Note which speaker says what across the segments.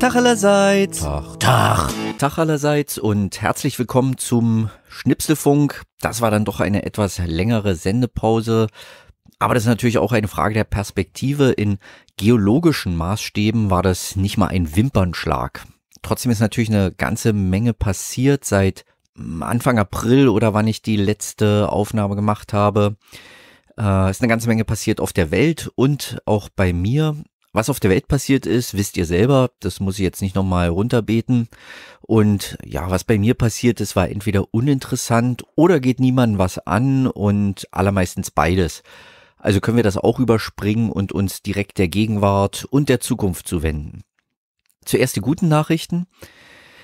Speaker 1: Tag allerseits. Tag. Tag. Tag allerseits und herzlich willkommen zum Schnipselfunk. Das war dann doch eine etwas längere Sendepause. Aber das ist natürlich auch eine Frage der Perspektive. In geologischen Maßstäben war das nicht mal ein Wimpernschlag. Trotzdem ist natürlich eine ganze Menge passiert seit Anfang April oder wann ich die letzte Aufnahme gemacht habe. Äh, ist eine ganze Menge passiert auf der Welt und auch bei mir. Was auf der Welt passiert ist, wisst ihr selber. Das muss ich jetzt nicht nochmal runterbeten. Und ja, was bei mir passiert ist, war entweder uninteressant oder geht niemandem was an und allermeistens beides. Also können wir das auch überspringen und uns direkt der Gegenwart und der Zukunft zuwenden. Zuerst die guten Nachrichten.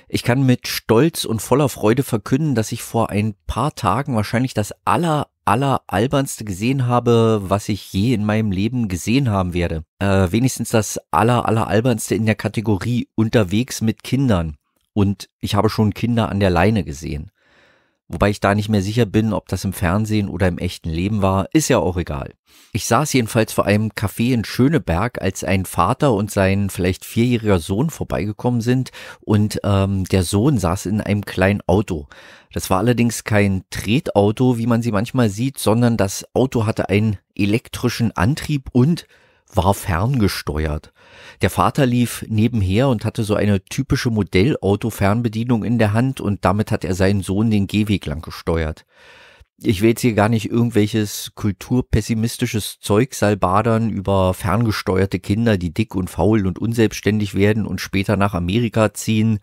Speaker 1: Ich kann mit Stolz und voller Freude verkünden, dass ich vor ein paar Tagen wahrscheinlich das aller, alleralbernste gesehen habe, was ich je in meinem Leben gesehen haben werde. Äh, wenigstens das aller, alleralbernste in der Kategorie unterwegs mit Kindern. Und ich habe schon Kinder an der Leine gesehen. Wobei ich da nicht mehr sicher bin, ob das im Fernsehen oder im echten Leben war, ist ja auch egal. Ich saß jedenfalls vor einem Café in Schöneberg, als ein Vater und sein vielleicht vierjähriger Sohn vorbeigekommen sind und ähm, der Sohn saß in einem kleinen Auto. Das war allerdings kein Tretauto, wie man sie manchmal sieht, sondern das Auto hatte einen elektrischen Antrieb und war ferngesteuert. Der Vater lief nebenher und hatte so eine typische Modellautofernbedienung in der Hand und damit hat er seinen Sohn den Gehweg lang gesteuert ich will jetzt hier gar nicht irgendwelches kulturpessimistisches Zeug salbadern über ferngesteuerte Kinder, die dick und faul und unselbstständig werden und später nach Amerika ziehen,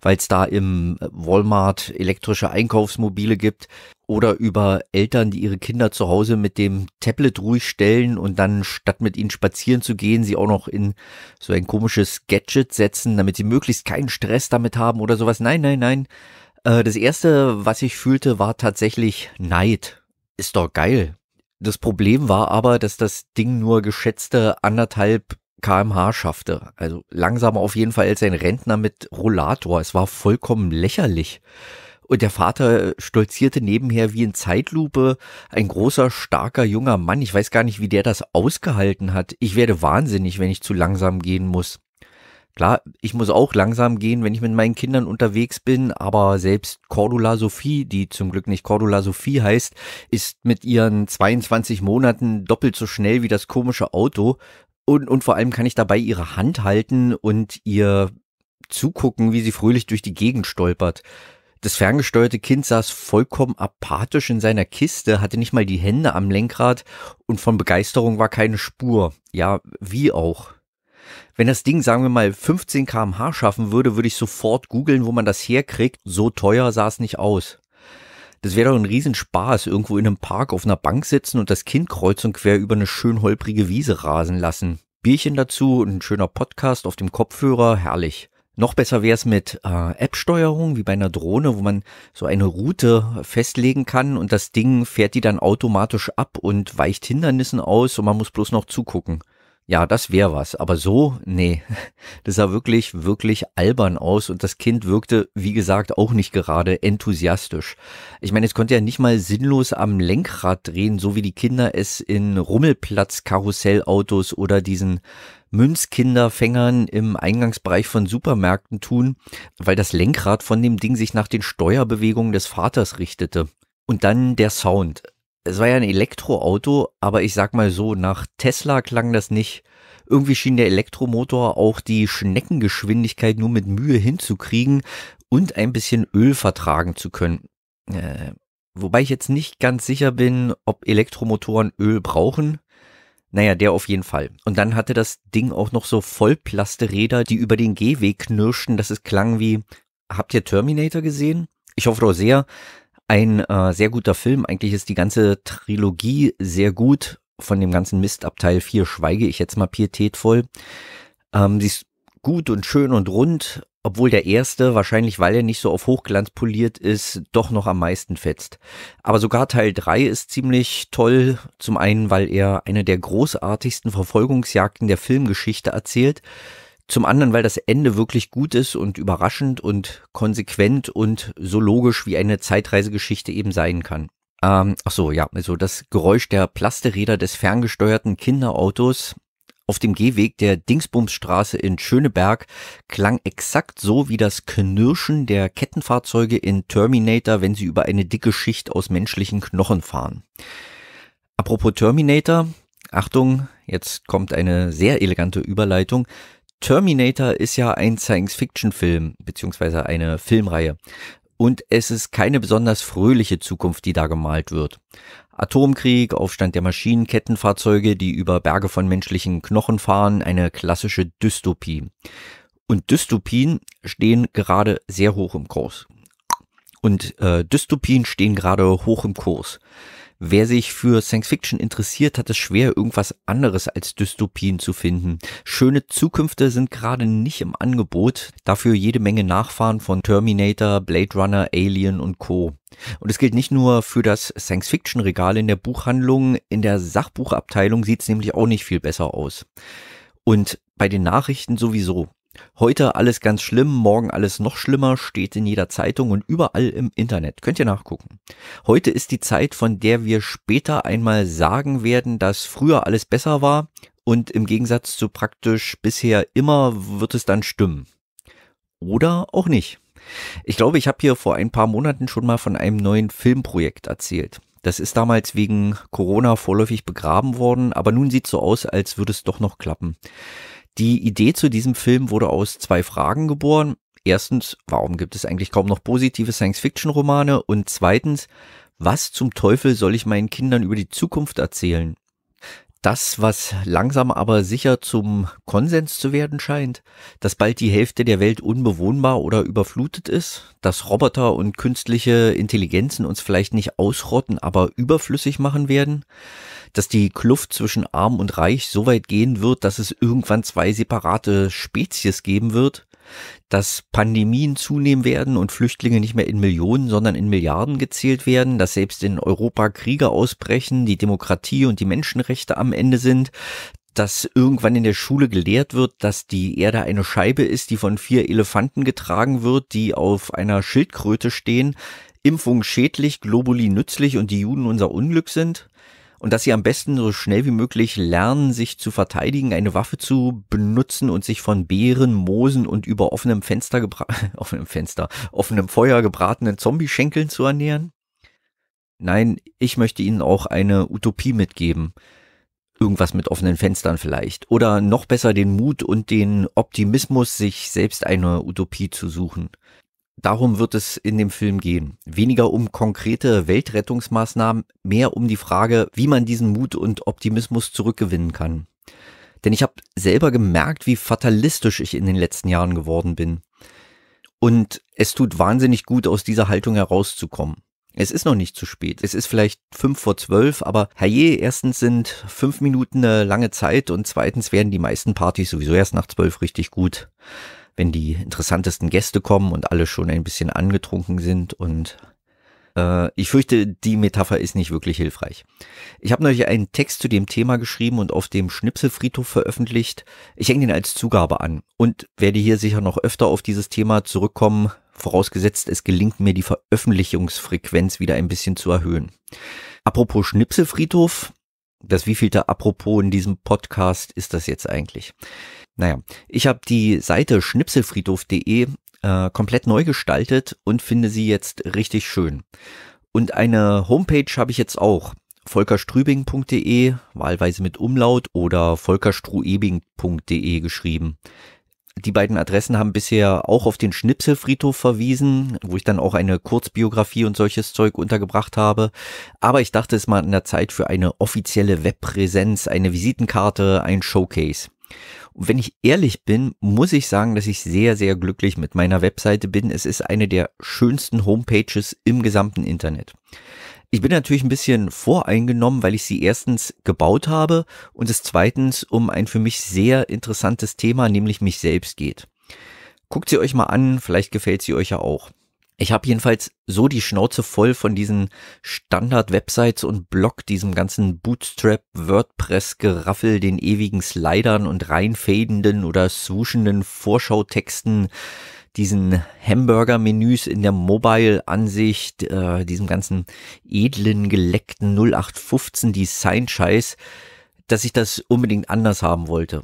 Speaker 1: weil es da im Walmart elektrische Einkaufsmobile gibt oder über Eltern, die ihre Kinder zu Hause mit dem Tablet ruhig stellen und dann statt mit ihnen spazieren zu gehen, sie auch noch in so ein komisches Gadget setzen, damit sie möglichst keinen Stress damit haben oder sowas. Nein, nein, nein. Äh, das erste, was ich fühlte, war tatsächlich Neid. Ist doch geil. Das Problem war aber, dass das Ding nur geschätzte anderthalb kmh schaffte. Also langsamer auf jeden Fall als ein Rentner mit Rollator. Es war vollkommen lächerlich. Und der Vater stolzierte nebenher wie in Zeitlupe, ein großer, starker, junger Mann. Ich weiß gar nicht, wie der das ausgehalten hat. Ich werde wahnsinnig, wenn ich zu langsam gehen muss. Klar, ich muss auch langsam gehen, wenn ich mit meinen Kindern unterwegs bin, aber selbst Cordula Sophie, die zum Glück nicht Cordula Sophie heißt, ist mit ihren 22 Monaten doppelt so schnell wie das komische Auto. Und, und vor allem kann ich dabei ihre Hand halten und ihr zugucken, wie sie fröhlich durch die Gegend stolpert. Das ferngesteuerte Kind saß vollkommen apathisch in seiner Kiste, hatte nicht mal die Hände am Lenkrad und von Begeisterung war keine Spur. Ja, wie auch. Wenn das Ding, sagen wir mal, 15 km/h schaffen würde, würde ich sofort googeln, wo man das herkriegt. So teuer sah es nicht aus. Das wäre doch ein Riesenspaß, irgendwo in einem Park auf einer Bank sitzen und das Kind kreuz und quer über eine schön holprige Wiese rasen lassen. Bierchen dazu und ein schöner Podcast auf dem Kopfhörer, herrlich. Noch besser wäre es mit äh, App-Steuerung, wie bei einer Drohne, wo man so eine Route festlegen kann und das Ding fährt die dann automatisch ab und weicht Hindernissen aus und man muss bloß noch zugucken. Ja, das wäre was. Aber so, nee. Das sah wirklich, wirklich albern aus und das Kind wirkte, wie gesagt, auch nicht gerade enthusiastisch. Ich meine, es konnte ja nicht mal sinnlos am Lenkrad drehen, so wie die Kinder es in Rummelplatz-Karussellautos oder diesen Münzkinderfängern im Eingangsbereich von Supermärkten tun, weil das Lenkrad von dem Ding sich nach den Steuerbewegungen des Vaters richtete. Und dann der Sound es war ja ein Elektroauto, aber ich sag mal so, nach Tesla klang das nicht. Irgendwie schien der Elektromotor auch die Schneckengeschwindigkeit nur mit Mühe hinzukriegen und ein bisschen Öl vertragen zu können. Äh, wobei ich jetzt nicht ganz sicher bin, ob Elektromotoren Öl brauchen. Naja, der auf jeden Fall. Und dann hatte das Ding auch noch so Vollplasteräder, die über den Gehweg knirschten, dass es klang wie, habt ihr Terminator gesehen? Ich hoffe doch sehr, ein äh, sehr guter Film. Eigentlich ist die ganze Trilogie sehr gut. Von dem ganzen Mist ab Teil 4 schweige ich jetzt mal pietätvoll. Ähm, sie ist gut und schön und rund, obwohl der erste, wahrscheinlich weil er nicht so auf Hochglanz poliert ist, doch noch am meisten fetzt. Aber sogar Teil 3 ist ziemlich toll, zum einen, weil er eine der großartigsten Verfolgungsjagden der Filmgeschichte erzählt, zum anderen, weil das Ende wirklich gut ist und überraschend und konsequent und so logisch wie eine Zeitreisegeschichte eben sein kann. Ähm, ach so, ja, also das Geräusch der Plasteräder des ferngesteuerten Kinderautos auf dem Gehweg der Dingsbumsstraße in Schöneberg klang exakt so wie das Knirschen der Kettenfahrzeuge in Terminator, wenn sie über eine dicke Schicht aus menschlichen Knochen fahren. Apropos Terminator, Achtung, jetzt kommt eine sehr elegante Überleitung. Terminator ist ja ein Science-Fiction-Film beziehungsweise eine Filmreihe. Und es ist keine besonders fröhliche Zukunft, die da gemalt wird. Atomkrieg, Aufstand der Maschinen, Kettenfahrzeuge, die über Berge von menschlichen Knochen fahren, eine klassische Dystopie. Und Dystopien stehen gerade sehr hoch im Kurs. Und äh, Dystopien stehen gerade hoch im Kurs. Wer sich für Science Fiction interessiert, hat es schwer, irgendwas anderes als Dystopien zu finden. Schöne Zukünfte sind gerade nicht im Angebot, dafür jede Menge Nachfahren von Terminator, Blade Runner, Alien und Co. Und es gilt nicht nur für das Science-Fiction-Regal in der Buchhandlung, in der Sachbuchabteilung sieht es nämlich auch nicht viel besser aus. Und bei den Nachrichten sowieso. Heute alles ganz schlimm, morgen alles noch schlimmer, steht in jeder Zeitung und überall im Internet. Könnt ihr nachgucken. Heute ist die Zeit, von der wir später einmal sagen werden, dass früher alles besser war und im Gegensatz zu praktisch bisher immer wird es dann stimmen. Oder auch nicht. Ich glaube, ich habe hier vor ein paar Monaten schon mal von einem neuen Filmprojekt erzählt. Das ist damals wegen Corona vorläufig begraben worden, aber nun sieht es so aus, als würde es doch noch klappen. Die Idee zu diesem Film wurde aus zwei Fragen geboren. Erstens, warum gibt es eigentlich kaum noch positive Science-Fiction-Romane? Und zweitens, was zum Teufel soll ich meinen Kindern über die Zukunft erzählen? das, was langsam aber sicher zum Konsens zu werden scheint, dass bald die Hälfte der Welt unbewohnbar oder überflutet ist, dass Roboter und künstliche Intelligenzen uns vielleicht nicht ausrotten, aber überflüssig machen werden, dass die Kluft zwischen arm und reich so weit gehen wird, dass es irgendwann zwei separate Spezies geben wird, dass Pandemien zunehmen werden und Flüchtlinge nicht mehr in Millionen, sondern in Milliarden gezählt werden, dass selbst in Europa Kriege ausbrechen, die Demokratie und die Menschenrechte am Ende sind, dass irgendwann in der Schule gelehrt wird, dass die Erde eine Scheibe ist, die von vier Elefanten getragen wird, die auf einer Schildkröte stehen, Impfung schädlich, Globuli nützlich und die Juden unser Unglück sind? und dass sie am besten so schnell wie möglich lernen, sich zu verteidigen, eine Waffe zu benutzen und sich von Beeren, Moosen und über offenem Fenster, gebra offenem Fenster, offenem Feuer gebratenen Zombieschenkeln zu ernähren? Nein, ich möchte ihnen auch eine Utopie mitgeben. Irgendwas mit offenen Fenstern vielleicht. Oder noch besser den Mut und den Optimismus, sich selbst eine Utopie zu suchen. Darum wird es in dem Film gehen. Weniger um konkrete Weltrettungsmaßnahmen, mehr um die Frage, wie man diesen Mut und Optimismus zurückgewinnen kann. Denn ich habe selber gemerkt, wie fatalistisch ich in den letzten Jahren geworden bin. Und es tut wahnsinnig gut, aus dieser Haltung herauszukommen. Es ist noch nicht zu spät. Es ist vielleicht fünf vor zwölf, aber herrje, erstens sind fünf Minuten eine lange Zeit und zweitens werden die meisten Partys sowieso erst nach zwölf richtig gut wenn die interessantesten Gäste kommen und alle schon ein bisschen angetrunken sind und äh, ich fürchte, die Metapher ist nicht wirklich hilfreich. Ich habe neulich einen Text zu dem Thema geschrieben und auf dem Schnipselfriedhof veröffentlicht. Ich hänge den als Zugabe an und werde hier sicher noch öfter auf dieses Thema zurückkommen, vorausgesetzt es gelingt mir, die Veröffentlichungsfrequenz wieder ein bisschen zu erhöhen. Apropos Schnipselfriedhof, das wievielte Apropos in diesem Podcast ist das jetzt eigentlich? Naja, ich habe die Seite schnipselfriedhof.de äh, komplett neu gestaltet und finde sie jetzt richtig schön. Und eine Homepage habe ich jetzt auch. volkerstrübing.de, wahlweise mit Umlaut oder volkerstruebing.de geschrieben. Die beiden Adressen haben bisher auch auf den Schnipselfriedhof verwiesen, wo ich dann auch eine Kurzbiografie und solches Zeug untergebracht habe. Aber ich dachte, es mal an der Zeit für eine offizielle Webpräsenz, eine Visitenkarte, ein Showcase. Und wenn ich ehrlich bin, muss ich sagen, dass ich sehr, sehr glücklich mit meiner Webseite bin. Es ist eine der schönsten Homepages im gesamten Internet. Ich bin natürlich ein bisschen voreingenommen, weil ich sie erstens gebaut habe und es zweitens um ein für mich sehr interessantes Thema, nämlich mich selbst geht. Guckt sie euch mal an, vielleicht gefällt sie euch ja auch. Ich habe jedenfalls so die Schnauze voll von diesen Standard-Websites und Blog, diesem ganzen Bootstrap, WordPress-Geraffel, den ewigen Slidern und reinfädenden oder swooshenden Vorschautexten, diesen Hamburger-Menüs in der Mobile-Ansicht, äh, diesem ganzen edlen, geleckten 0815 Design-Scheiß, dass ich das unbedingt anders haben wollte.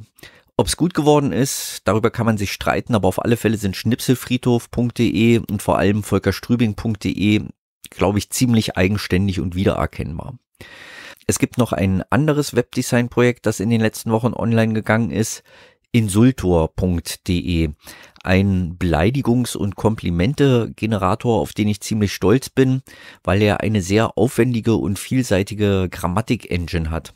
Speaker 1: Ob es gut geworden ist, darüber kann man sich streiten, aber auf alle Fälle sind schnipselfriedhof.de und vor allem volkerstrübing.de, glaube ich, ziemlich eigenständig und wiedererkennbar. Es gibt noch ein anderes Webdesign-Projekt, das in den letzten Wochen online gegangen ist, insultor.de. Ein Beleidigungs- und Komplimente-Generator, auf den ich ziemlich stolz bin, weil er eine sehr aufwendige und vielseitige Grammatik-Engine hat.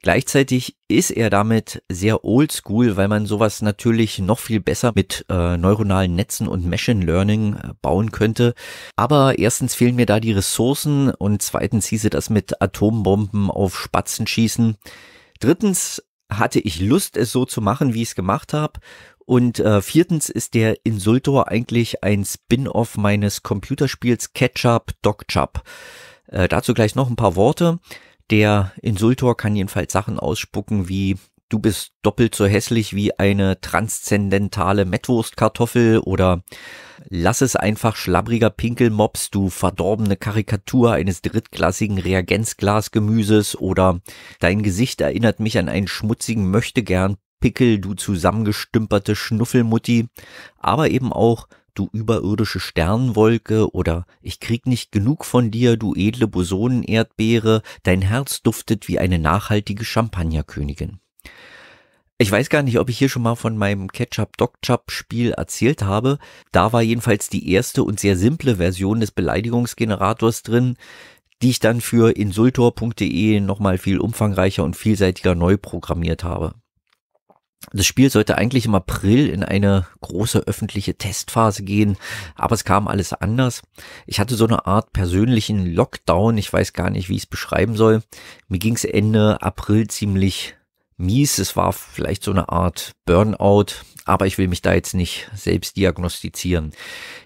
Speaker 1: Gleichzeitig ist er damit sehr oldschool, weil man sowas natürlich noch viel besser mit äh, neuronalen Netzen und Machine Learning äh, bauen könnte. Aber erstens fehlen mir da die Ressourcen und zweitens hieße das mit Atombomben auf Spatzen schießen. Drittens hatte ich Lust, es so zu machen, wie ich es gemacht habe. Und äh, viertens ist der Insultor eigentlich ein Spin-off meines Computerspiels Ketchup Dogchup. Äh, dazu gleich noch ein paar Worte. Der Insultor kann jedenfalls Sachen ausspucken wie du bist doppelt so hässlich wie eine transzendentale Mettwurstkartoffel oder lass es einfach schlabriger Pinkelmops, du verdorbene Karikatur eines drittklassigen Reagenzglasgemüses oder dein Gesicht erinnert mich an einen schmutzigen Möchtegern Pickel, du zusammengestümperte Schnuffelmutti, aber eben auch du überirdische Sternwolke oder ich krieg nicht genug von dir, du edle Bosonenerdbeere, dein Herz duftet wie eine nachhaltige Champagnerkönigin. Ich weiß gar nicht, ob ich hier schon mal von meinem Ketchup Docchup Spiel erzählt habe. Da war jedenfalls die erste und sehr simple Version des Beleidigungsgenerators drin, die ich dann für insultor.de nochmal viel umfangreicher und vielseitiger neu programmiert habe. Das Spiel sollte eigentlich im April in eine große öffentliche Testphase gehen, aber es kam alles anders. Ich hatte so eine Art persönlichen Lockdown, ich weiß gar nicht, wie ich es beschreiben soll. Mir ging es Ende April ziemlich mies, es war vielleicht so eine Art Burnout, aber ich will mich da jetzt nicht selbst diagnostizieren.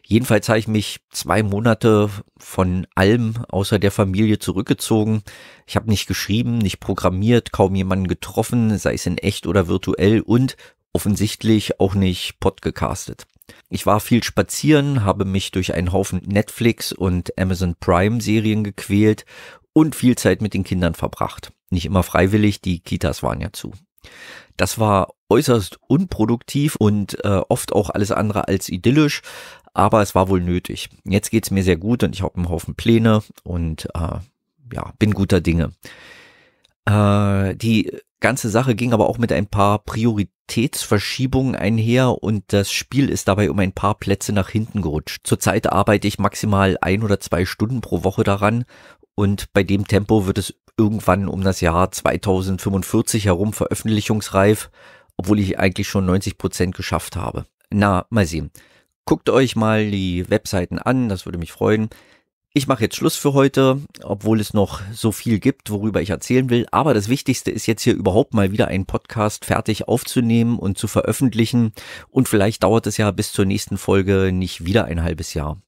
Speaker 1: Jedenfalls habe ich mich zwei Monate von allem außer der Familie zurückgezogen. Ich habe nicht geschrieben, nicht programmiert, kaum jemanden getroffen, sei es in echt oder virtuell und offensichtlich auch nicht podcastet. Ich war viel spazieren, habe mich durch einen Haufen Netflix und Amazon Prime Serien gequält und viel Zeit mit den Kindern verbracht. Nicht immer freiwillig, die Kitas waren ja zu. Das war äußerst unproduktiv und äh, oft auch alles andere als idyllisch, aber es war wohl nötig. Jetzt geht's mir sehr gut und ich habe einen Haufen Pläne und äh, ja, bin guter Dinge. Äh, die ganze Sache ging aber auch mit ein paar Prioritätsverschiebungen einher und das Spiel ist dabei um ein paar Plätze nach hinten gerutscht. Zurzeit arbeite ich maximal ein oder zwei Stunden pro Woche daran und bei dem Tempo wird es irgendwann um das Jahr 2045 herum veröffentlichungsreif, obwohl ich eigentlich schon 90 Prozent geschafft habe. Na, mal sehen. Guckt euch mal die Webseiten an, das würde mich freuen. Ich mache jetzt Schluss für heute, obwohl es noch so viel gibt, worüber ich erzählen will. Aber das Wichtigste ist jetzt hier überhaupt mal wieder einen Podcast fertig aufzunehmen und zu veröffentlichen. Und vielleicht dauert es ja bis zur nächsten Folge nicht wieder ein halbes Jahr.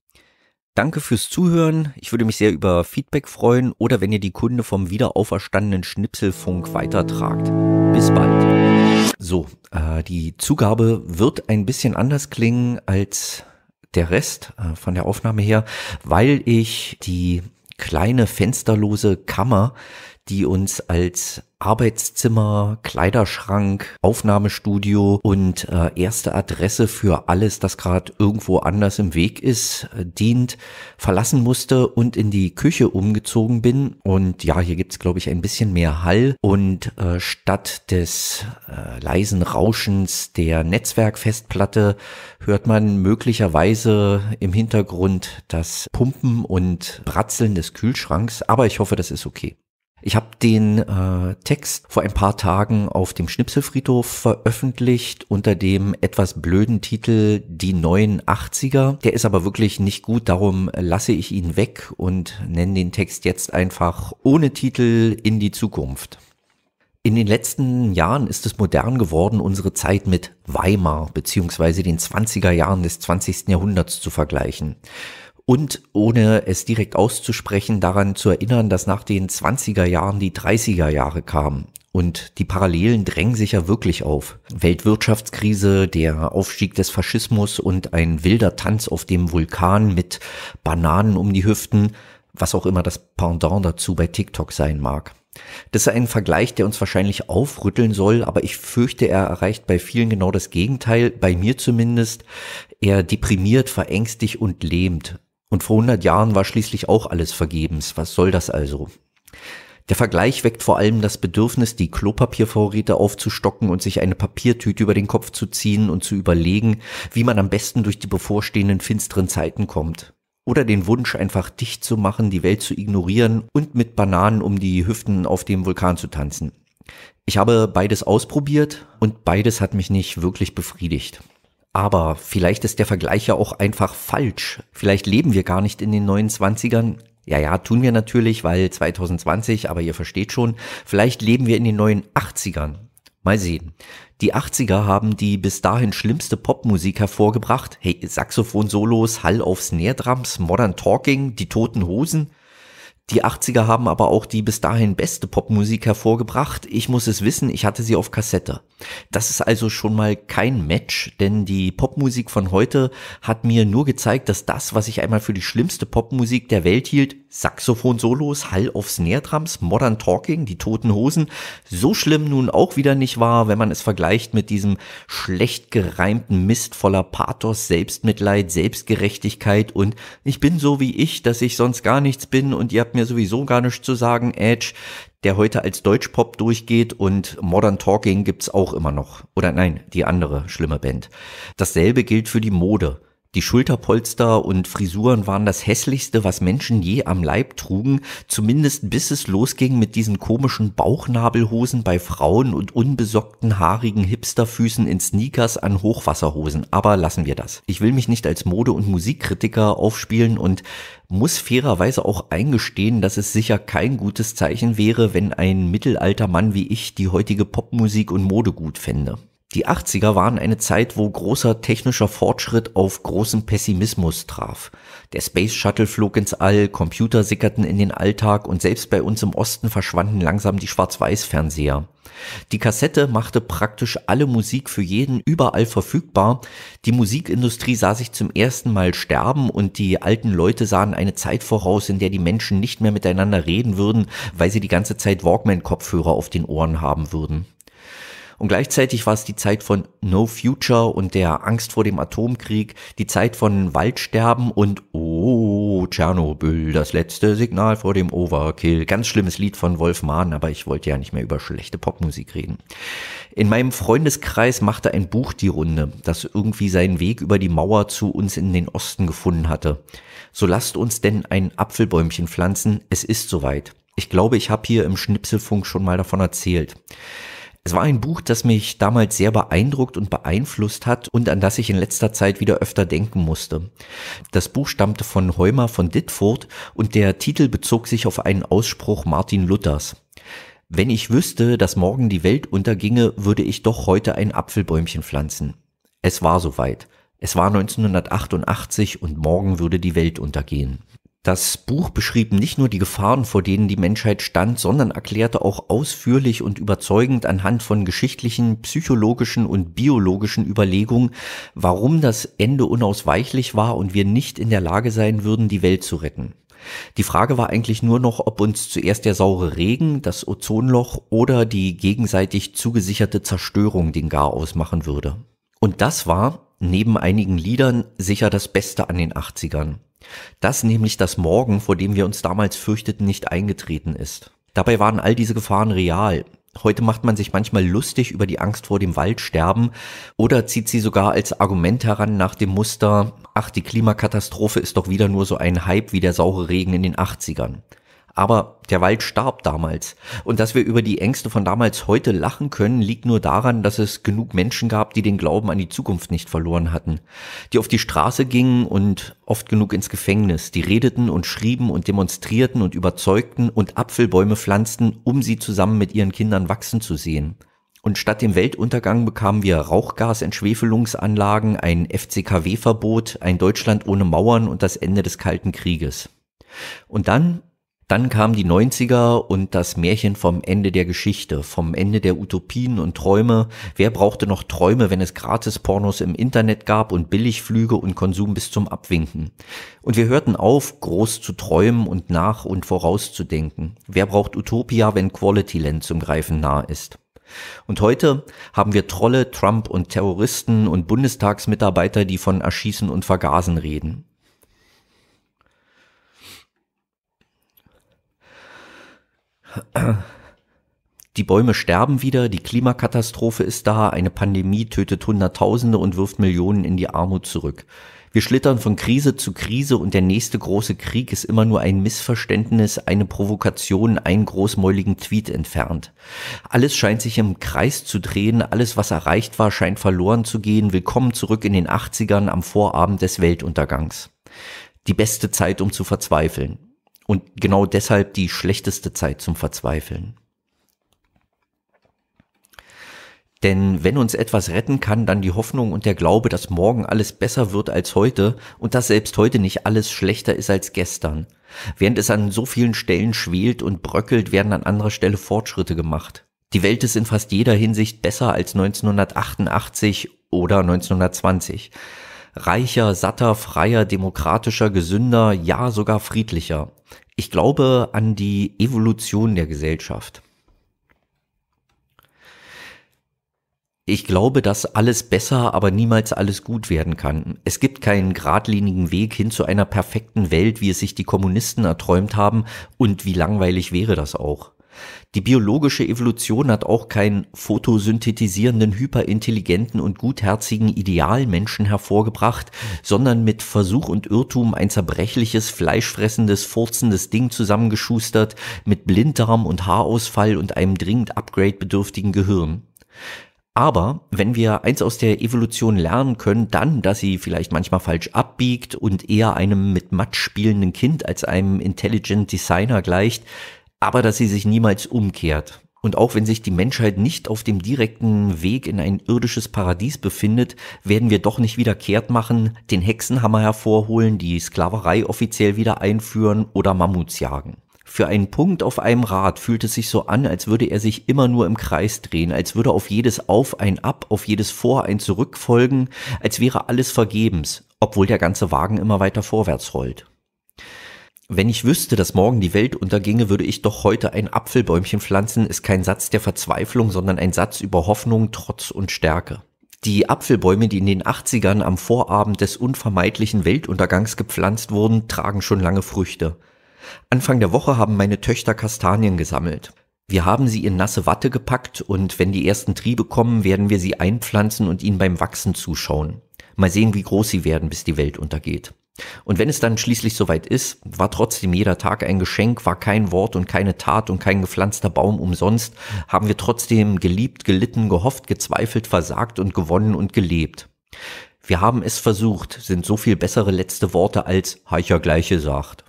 Speaker 1: Danke fürs Zuhören. Ich würde mich sehr über Feedback freuen oder wenn ihr die Kunde vom wiederauferstandenen Schnipselfunk weitertragt. Bis bald. So, äh, die Zugabe wird ein bisschen anders klingen als der Rest äh, von der Aufnahme her, weil ich die kleine fensterlose Kammer, die uns als Arbeitszimmer, Kleiderschrank, Aufnahmestudio und äh, erste Adresse für alles, das gerade irgendwo anders im Weg ist, äh, dient, verlassen musste und in die Küche umgezogen bin. Und ja, hier gibt es, glaube ich, ein bisschen mehr Hall und äh, statt des äh, leisen Rauschens der Netzwerkfestplatte hört man möglicherweise im Hintergrund das Pumpen und Bratzeln des Kühlschranks. Aber ich hoffe, das ist okay. Ich habe den äh, Text vor ein paar Tagen auf dem Schnipselfriedhof veröffentlicht unter dem etwas blöden Titel Die neuen 80er. Der ist aber wirklich nicht gut, darum lasse ich ihn weg und nenne den Text jetzt einfach ohne Titel in die Zukunft. In den letzten Jahren ist es modern geworden, unsere Zeit mit Weimar bzw. den 20er Jahren des 20. Jahrhunderts zu vergleichen und ohne es direkt auszusprechen daran zu erinnern, dass nach den 20er Jahren die 30er Jahre kamen. Und die Parallelen drängen sich ja wirklich auf. Weltwirtschaftskrise, der Aufstieg des Faschismus und ein wilder Tanz auf dem Vulkan mit Bananen um die Hüften, was auch immer das Pendant dazu bei TikTok sein mag. Das ist ein Vergleich, der uns wahrscheinlich aufrütteln soll, aber ich fürchte, er erreicht bei vielen genau das Gegenteil, bei mir zumindest. Er deprimiert, verängstigt und lähmt. Und vor 100 Jahren war schließlich auch alles vergebens. Was soll das also? Der Vergleich weckt vor allem das Bedürfnis, die Klopapiervorräte aufzustocken und sich eine Papiertüte über den Kopf zu ziehen und zu überlegen, wie man am besten durch die bevorstehenden finsteren Zeiten kommt. Oder den Wunsch, einfach dicht zu machen, die Welt zu ignorieren und mit Bananen um die Hüften auf dem Vulkan zu tanzen. Ich habe beides ausprobiert und beides hat mich nicht wirklich befriedigt. Aber vielleicht ist der Vergleich ja auch einfach falsch. Vielleicht leben wir gar nicht in den 29ern. Ja, ja, tun wir natürlich, weil 2020, aber ihr versteht schon, vielleicht leben wir in den neuen 80ern. Mal sehen. Die 80er haben die bis dahin schlimmste Popmusik hervorgebracht. Hey, Saxophon-Solos, Hall auf Snare-Drums, Modern Talking, die Toten Hosen. Die 80er haben aber auch die bis dahin beste Popmusik hervorgebracht. Ich muss es wissen, ich hatte sie auf Kassette. Das ist also schon mal kein Match, denn die Popmusik von heute hat mir nur gezeigt, dass das, was ich einmal für die schlimmste Popmusik der Welt hielt, Saxophon-Solos, Hall of Snare-Drums, Modern Talking, die toten Hosen, so schlimm nun auch wieder nicht war, wenn man es vergleicht mit diesem schlecht gereimten Mist voller Pathos, Selbstmitleid, Selbstgerechtigkeit und ich bin so wie ich, dass ich sonst gar nichts bin und ihr habt mir sowieso gar nichts zu sagen, Edge der heute als Deutschpop durchgeht und Modern Talking gibt's auch immer noch. Oder nein, die andere schlimme Band. Dasselbe gilt für die Mode. Die Schulterpolster und Frisuren waren das hässlichste, was Menschen je am Leib trugen, zumindest bis es losging mit diesen komischen Bauchnabelhosen bei Frauen und unbesockten haarigen Hipsterfüßen in Sneakers an Hochwasserhosen. Aber lassen wir das. Ich will mich nicht als Mode- und Musikkritiker aufspielen und muss fairerweise auch eingestehen, dass es sicher kein gutes Zeichen wäre, wenn ein mittelalter Mann wie ich die heutige Popmusik und Mode gut fände. Die 80er waren eine Zeit, wo großer technischer Fortschritt auf großen Pessimismus traf. Der Space Shuttle flog ins All, Computer sickerten in den Alltag und selbst bei uns im Osten verschwanden langsam die Schwarz-Weiß-Fernseher. Die Kassette machte praktisch alle Musik für jeden überall verfügbar. Die Musikindustrie sah sich zum ersten Mal sterben und die alten Leute sahen eine Zeit voraus, in der die Menschen nicht mehr miteinander reden würden, weil sie die ganze Zeit Walkman-Kopfhörer auf den Ohren haben würden. Und gleichzeitig war es die Zeit von No Future und der Angst vor dem Atomkrieg, die Zeit von Waldsterben und Oh, Tschernobyl, das letzte Signal vor dem Overkill. Ganz schlimmes Lied von Wolf Mahn, aber ich wollte ja nicht mehr über schlechte Popmusik reden. In meinem Freundeskreis machte ein Buch die Runde, das irgendwie seinen Weg über die Mauer zu uns in den Osten gefunden hatte. So lasst uns denn ein Apfelbäumchen pflanzen, es ist soweit. Ich glaube, ich habe hier im Schnipselfunk schon mal davon erzählt. Es war ein Buch, das mich damals sehr beeindruckt und beeinflusst hat und an das ich in letzter Zeit wieder öfter denken musste. Das Buch stammte von Heumer von Ditfurth und der Titel bezog sich auf einen Ausspruch Martin Luthers. Wenn ich wüsste, dass morgen die Welt unterginge, würde ich doch heute ein Apfelbäumchen pflanzen. Es war soweit. Es war 1988 und morgen würde die Welt untergehen. Das Buch beschrieb nicht nur die Gefahren, vor denen die Menschheit stand, sondern erklärte auch ausführlich und überzeugend anhand von geschichtlichen, psychologischen und biologischen Überlegungen, warum das Ende unausweichlich war und wir nicht in der Lage sein würden, die Welt zu retten. Die Frage war eigentlich nur noch, ob uns zuerst der saure Regen, das Ozonloch oder die gegenseitig zugesicherte Zerstörung den Garaus machen würde. Und das war, neben einigen Liedern, sicher das Beste an den 80ern. Dass nämlich das Morgen, vor dem wir uns damals fürchteten, nicht eingetreten ist. Dabei waren all diese Gefahren real. Heute macht man sich manchmal lustig über die Angst vor dem Waldsterben oder zieht sie sogar als Argument heran nach dem Muster, ach, die Klimakatastrophe ist doch wieder nur so ein Hype wie der saure Regen in den 80ern. Aber der Wald starb damals. Und dass wir über die Ängste von damals heute lachen können, liegt nur daran, dass es genug Menschen gab, die den Glauben an die Zukunft nicht verloren hatten. Die auf die Straße gingen und oft genug ins Gefängnis. Die redeten und schrieben und demonstrierten und überzeugten und Apfelbäume pflanzten, um sie zusammen mit ihren Kindern wachsen zu sehen. Und statt dem Weltuntergang bekamen wir Rauchgasentschwefelungsanlagen, ein FCKW-Verbot, ein Deutschland ohne Mauern und das Ende des Kalten Krieges. Und dann dann kamen die 90er und das Märchen vom Ende der Geschichte, vom Ende der Utopien und Träume. Wer brauchte noch Träume, wenn es Gratis-Pornos im Internet gab und Billigflüge und Konsum bis zum Abwinken? Und wir hörten auf, groß zu träumen und nach und vorauszudenken. Wer braucht Utopia, wenn Quality Land zum Greifen nahe ist? Und heute haben wir Trolle, Trump und Terroristen und Bundestagsmitarbeiter, die von Erschießen und Vergasen reden. Die Bäume sterben wieder, die Klimakatastrophe ist da, eine Pandemie tötet Hunderttausende und wirft Millionen in die Armut zurück. Wir schlittern von Krise zu Krise und der nächste große Krieg ist immer nur ein Missverständnis, eine Provokation, einen großmäuligen Tweet entfernt. Alles scheint sich im Kreis zu drehen, alles was erreicht war scheint verloren zu gehen. Willkommen zurück in den 80ern am Vorabend des Weltuntergangs. Die beste Zeit, um zu verzweifeln und genau deshalb die schlechteste Zeit zum Verzweifeln. Denn wenn uns etwas retten kann, dann die Hoffnung und der Glaube, dass morgen alles besser wird als heute und dass selbst heute nicht alles schlechter ist als gestern. Während es an so vielen Stellen schwelt und bröckelt, werden an anderer Stelle Fortschritte gemacht. Die Welt ist in fast jeder Hinsicht besser als 1988 oder 1920 reicher, satter, freier, demokratischer, gesünder, ja sogar friedlicher. Ich glaube an die Evolution der Gesellschaft. Ich glaube, dass alles besser, aber niemals alles gut werden kann. Es gibt keinen geradlinigen Weg hin zu einer perfekten Welt, wie es sich die Kommunisten erträumt haben, und wie langweilig wäre das auch. Die biologische Evolution hat auch keinen photosynthetisierenden, hyperintelligenten und gutherzigen Idealmenschen hervorgebracht, sondern mit Versuch und Irrtum ein zerbrechliches, fleischfressendes, furzendes Ding zusammengeschustert, mit Blinddarm und Haarausfall und einem dringend upgradebedürftigen Gehirn. Aber wenn wir eins aus der Evolution lernen können, dann, dass sie vielleicht manchmal falsch abbiegt und eher einem mit Matsch spielenden Kind als einem Intelligent Designer gleicht, aber dass sie sich niemals umkehrt. Und auch wenn sich die Menschheit nicht auf dem direkten Weg in ein irdisches Paradies befindet, werden wir doch nicht wieder kehrt machen, den Hexenhammer hervorholen, die Sklaverei offiziell wieder einführen oder Mammuts jagen. Für einen Punkt auf einem Rad fühlt es sich so an, als würde er sich immer nur im Kreis drehen, als würde auf jedes Auf ein Ab, auf jedes Vor ein Zurück folgen, als wäre alles vergebens, obwohl der ganze Wagen immer weiter vorwärts rollt. Wenn ich wüsste, dass morgen die Welt unterginge, würde ich doch heute ein Apfelbäumchen pflanzen, ist kein Satz der Verzweiflung, sondern ein Satz über Hoffnung, Trotz und Stärke. Die Apfelbäume, die in den 80ern am Vorabend des unvermeidlichen Weltuntergangs gepflanzt wurden, tragen schon lange Früchte. Anfang der Woche haben meine Töchter Kastanien gesammelt. Wir haben sie in nasse Watte gepackt und wenn die ersten Triebe kommen, werden wir sie einpflanzen und ihnen beim Wachsen zuschauen. Mal sehen, wie groß sie werden, bis die Welt untergeht. Und wenn es dann schließlich soweit ist, war trotzdem jeder Tag ein Geschenk, war kein Wort und keine Tat und kein gepflanzter Baum umsonst, haben wir trotzdem geliebt, gelitten, gehofft, gezweifelt, versagt und gewonnen und gelebt. Wir haben es versucht, sind so viel bessere letzte Worte als Heicher gleiche sagt.